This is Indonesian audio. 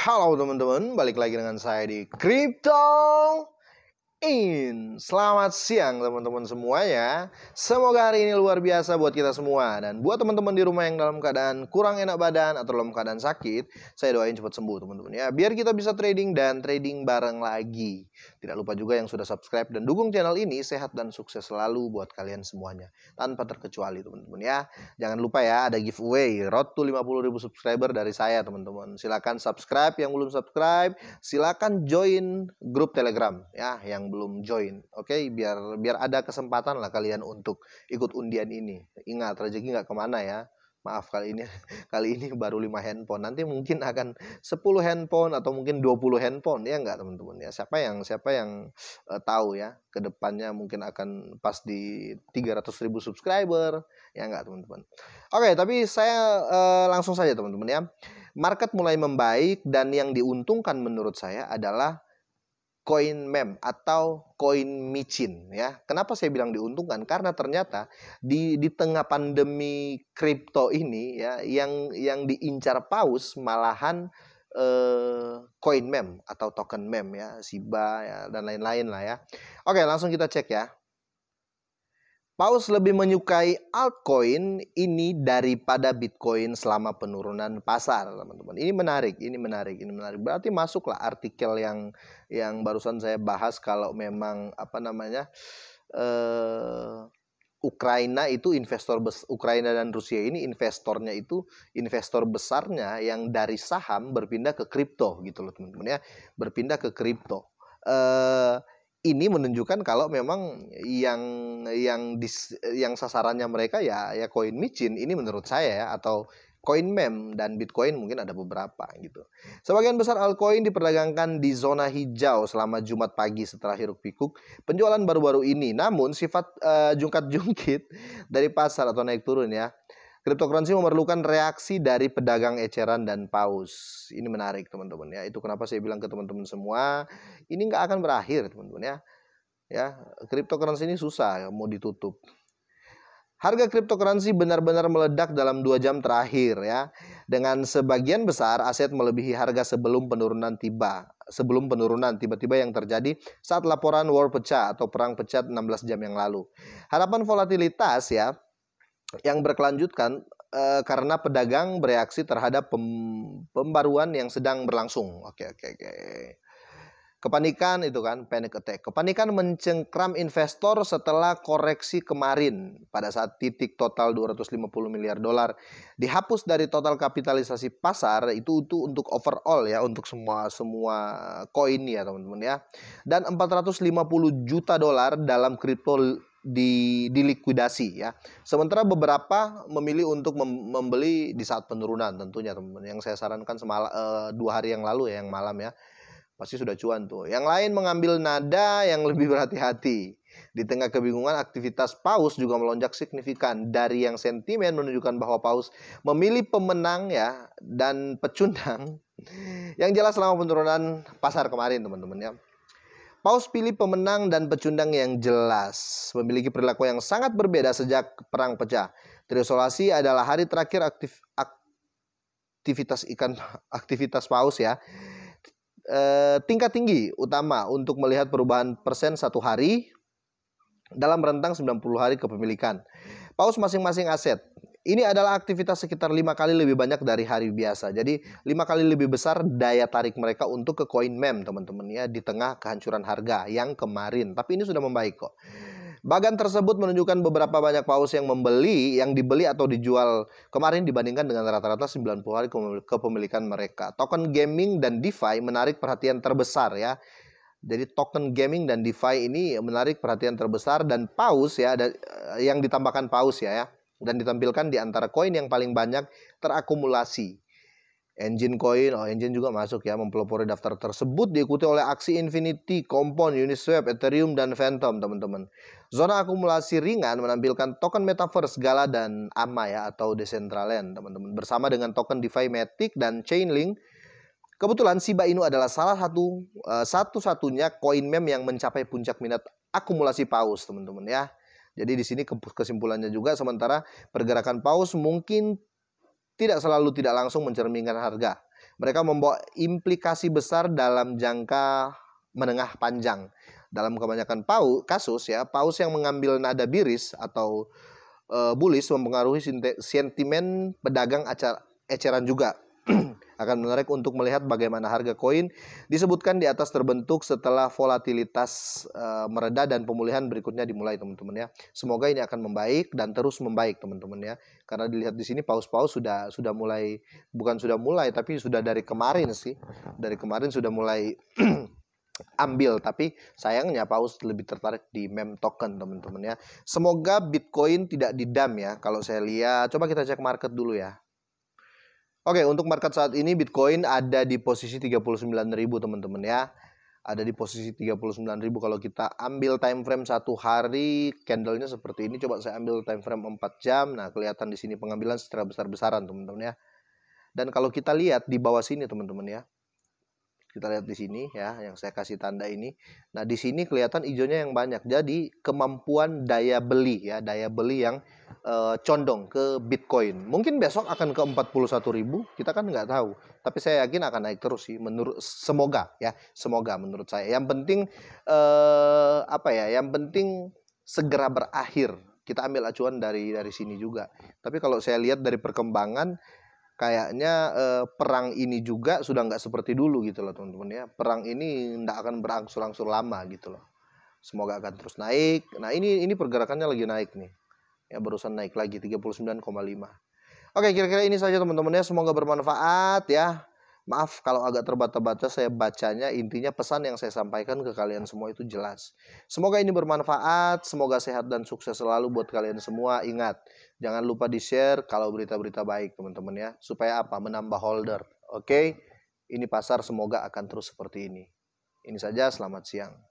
Halo teman-teman, balik lagi dengan saya di Crypto In. Selamat siang teman-teman semuanya. Semoga hari ini luar biasa buat kita semua dan buat teman-teman di rumah yang dalam keadaan kurang enak badan atau dalam keadaan sakit, saya doain cepat sembuh teman-teman ya. Biar kita bisa trading dan trading bareng lagi. Tidak lupa juga yang sudah subscribe dan dukung channel ini sehat dan sukses selalu buat kalian semuanya. Tanpa terkecuali teman-teman ya. Jangan lupa ya ada giveaway road to ribu subscriber dari saya teman-teman. Silakan subscribe yang belum subscribe, silakan join grup Telegram ya yang belum join. Oke, biar biar ada kesempatan lah kalian untuk ikut undian ini. Ingat rezeki nggak kemana ya maaf kali ini kali ini baru 5 handphone nanti mungkin akan 10 handphone atau mungkin 20 handphone ya enggak teman-teman ya siapa yang siapa yang uh, tahu ya kedepannya mungkin akan pas di ratus ribu subscriber ya enggak teman-teman oke tapi saya uh, langsung saja teman-teman ya market mulai membaik dan yang diuntungkan menurut saya adalah koin mem atau koin micin ya. Kenapa saya bilang diuntungkan? Karena ternyata di di tengah pandemi kripto ini ya yang yang diincar paus malahan eh, koin eh, mem atau token mem ya, Shiba ya, dan lain-lain lah ya. Oke, langsung kita cek ya. Paus lebih menyukai altcoin ini daripada Bitcoin selama penurunan pasar, teman-teman. Ini menarik, ini menarik, ini menarik. Berarti masuklah artikel yang yang barusan saya bahas kalau memang apa namanya eh, Ukraina itu investor Ukraina dan Rusia ini investornya itu investor besarnya yang dari saham berpindah ke kripto gitu loh teman-teman ya, berpindah ke kripto. Eh, ini menunjukkan kalau memang yang yang dis, yang sasarannya mereka ya ya koin micin ini menurut saya ya atau koin mem dan bitcoin mungkin ada beberapa gitu. Sebagian besar altcoin diperdagangkan di zona hijau selama Jumat pagi setelah hiruk pikuk penjualan baru-baru ini. Namun sifat uh, eh, jungkat jungkit dari pasar atau naik turun ya Cryptocurrency memerlukan reaksi dari pedagang eceran dan paus. Ini menarik teman-teman ya. Itu kenapa saya bilang ke teman-teman semua, ini nggak akan berakhir teman-teman ya. Ya, cryptocurrency ini susah ya, mau ditutup. Harga cryptocurrency benar-benar meledak dalam dua jam terakhir ya. Dengan sebagian besar aset melebihi harga sebelum penurunan tiba. Sebelum penurunan tiba-tiba yang terjadi saat laporan war pecah atau perang pecah 16 jam yang lalu. Harapan volatilitas ya yang berkelanjutan e, eh, karena pedagang bereaksi terhadap pem, pembaruan yang sedang berlangsung. Oke, oke, oke. Kepanikan itu kan panic attack. Kepanikan mencengkram investor setelah koreksi kemarin pada saat titik total 250 miliar dolar dihapus dari total kapitalisasi pasar itu itu untuk overall ya untuk semua semua koin ya teman-teman ya. Dan 450 juta dolar dalam kripto di, dilikuidasi ya. Sementara beberapa memilih untuk mem, membeli di saat penurunan tentunya teman-teman. Yang saya sarankan semala, e, dua hari yang lalu ya yang malam ya. Pasti sudah cuan tuh. Yang lain mengambil nada yang lebih berhati-hati. Di tengah kebingungan aktivitas paus juga melonjak signifikan dari yang sentimen menunjukkan bahwa paus memilih pemenang ya dan pecundang yang jelas selama penurunan pasar kemarin teman-teman ya. Paus pilih pemenang dan pecundang yang jelas, memiliki perilaku yang sangat berbeda sejak perang pecah. Terisolasi adalah hari terakhir aktif, aktivitas ikan aktivitas paus ya. E, tingkat tinggi utama untuk melihat perubahan persen satu hari dalam rentang 90 hari kepemilikan. Paus masing-masing aset ini adalah aktivitas sekitar lima kali lebih banyak dari hari biasa. Jadi lima kali lebih besar daya tarik mereka untuk ke koin mem teman-teman ya di tengah kehancuran harga yang kemarin. Tapi ini sudah membaik kok. Bagan tersebut menunjukkan beberapa banyak paus yang membeli, yang dibeli atau dijual kemarin dibandingkan dengan rata-rata 90 hari kepemilikan mereka. Token gaming dan DeFi menarik perhatian terbesar ya. Jadi token gaming dan DeFi ini menarik perhatian terbesar dan paus ya, eh, yang ditambahkan paus ya ya dan ditampilkan di antara koin yang paling banyak terakumulasi. Engine Coin, oh Engine juga masuk ya, mempelopori daftar tersebut diikuti oleh aksi Infinity, Compound, Uniswap, Ethereum, dan Phantom teman-teman. Zona akumulasi ringan menampilkan token Metaverse, Gala, dan AMA ya atau Decentraland teman-teman. Bersama dengan token DeFi Matic dan Chainlink, kebetulan Shiba Inu adalah salah satu eh, satu-satunya koin meme yang mencapai puncak minat akumulasi paus teman-teman ya. Jadi di sini kesimpulannya juga sementara pergerakan paus mungkin tidak selalu tidak langsung mencerminkan harga. Mereka membawa implikasi besar dalam jangka menengah panjang. Dalam kebanyakan paus kasus ya, paus yang mengambil nada biris atau uh, bullish mempengaruhi sentimen pedagang acara eceran juga akan menarik untuk melihat bagaimana harga koin disebutkan di atas terbentuk setelah volatilitas uh, mereda dan pemulihan berikutnya dimulai teman-teman ya. Semoga ini akan membaik dan terus membaik teman-teman ya. Karena dilihat di sini paus-paus sudah sudah mulai bukan sudah mulai tapi sudah dari kemarin sih. Dari kemarin sudah mulai ambil tapi sayangnya paus lebih tertarik di mem token teman-teman ya semoga bitcoin tidak didam ya kalau saya lihat coba kita cek market dulu ya Oke, untuk market saat ini Bitcoin ada di posisi 39.000 teman-teman ya. Ada di posisi 39.000 kalau kita ambil time frame satu hari, candlenya seperti ini. Coba saya ambil time frame 4 jam. Nah, kelihatan di sini pengambilan secara besar-besaran teman-teman ya. Dan kalau kita lihat di bawah sini teman-teman ya kita lihat di sini ya yang saya kasih tanda ini nah di sini kelihatan hijaunya yang banyak jadi kemampuan daya beli ya daya beli yang e, condong ke Bitcoin mungkin besok akan ke 41.000 kita kan nggak tahu tapi saya yakin akan naik terus sih menurut semoga ya semoga menurut saya yang penting e, apa ya yang penting segera berakhir kita ambil acuan dari dari sini juga tapi kalau saya lihat dari perkembangan kayaknya eh, perang ini juga sudah nggak seperti dulu gitu loh teman-teman ya. Perang ini nggak akan berangsur-angsur lama gitu loh. Semoga akan terus naik. Nah ini ini pergerakannya lagi naik nih. Ya barusan naik lagi 39,5. Oke kira-kira ini saja teman-teman ya. Semoga bermanfaat ya. Maaf kalau agak terbata-bata saya bacanya, intinya pesan yang saya sampaikan ke kalian semua itu jelas. Semoga ini bermanfaat, semoga sehat dan sukses selalu buat kalian semua. Ingat, jangan lupa di-share kalau berita-berita baik teman-teman ya. Supaya apa? Menambah holder. Oke? Okay? Ini pasar semoga akan terus seperti ini. Ini saja, selamat siang.